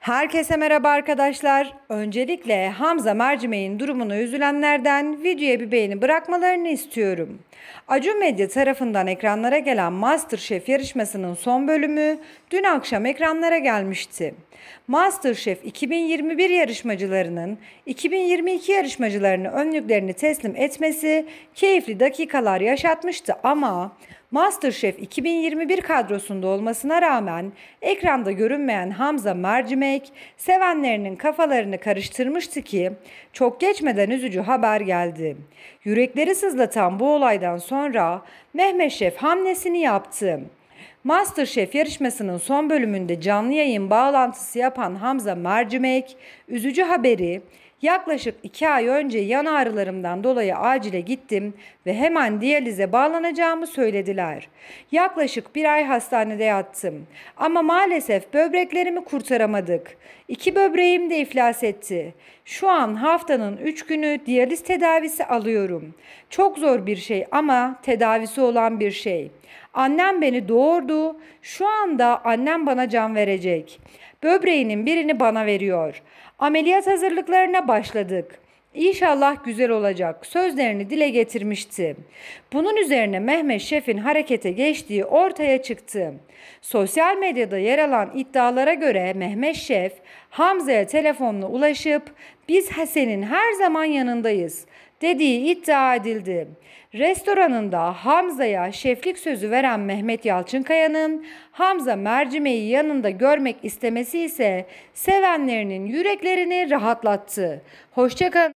Herkese merhaba arkadaşlar. Öncelikle Hamza Mercimeğin durumunu üzülenlerden videoya bir beğeni bırakmalarını istiyorum. Acu Medya tarafından ekranlara gelen Masterchef yarışmasının son bölümü dün akşam ekranlara gelmişti. Masterchef 2021 yarışmacılarının 2022 yarışmacılarını önlüklerini teslim etmesi keyifli dakikalar yaşatmıştı ama Masterchef 2021 kadrosunda olmasına rağmen ekranda görünmeyen Hamza Mercimek sevenlerinin kafalarını karıştırmıştı ki çok geçmeden üzücü haber geldi. Yürekleri sızlatan bu olaydan sonra Mehmet Şef hamlesini yaptı. Masterchef yarışmasının son bölümünde canlı yayın bağlantısı yapan Hamza Mercimek, üzücü haberi yaklaşık iki ay önce yan ağrılarımdan dolayı acile gittim ve hemen diyalize bağlanacağımı söylediler. Yaklaşık bir ay hastanede yattım ama maalesef böbreklerimi kurtaramadık. İki böbreğim de iflas etti. Şu an haftanın üç günü diyaliz tedavisi alıyorum. Çok zor bir şey ama tedavisi olan bir şey. Annem beni doğurdu. Şu anda annem bana can verecek. Böbreğinin birini bana veriyor. Ameliyat hazırlıklarına başladık. İnşallah güzel olacak sözlerini dile getirmişti. Bunun üzerine Mehmet Şef'in harekete geçtiği ortaya çıktı. Sosyal medyada yer alan iddialara göre Mehmet Şef Hamza'ya telefonla ulaşıp biz Hasen'in her zaman yanındayız dediği iddia edildi. Restoranında Hamza'ya şeflik sözü veren Mehmet Yalçınkaya'nın Hamza mercimeği yanında görmek istemesi ise sevenlerinin yüreklerini rahatlattı. Hoşçakalın.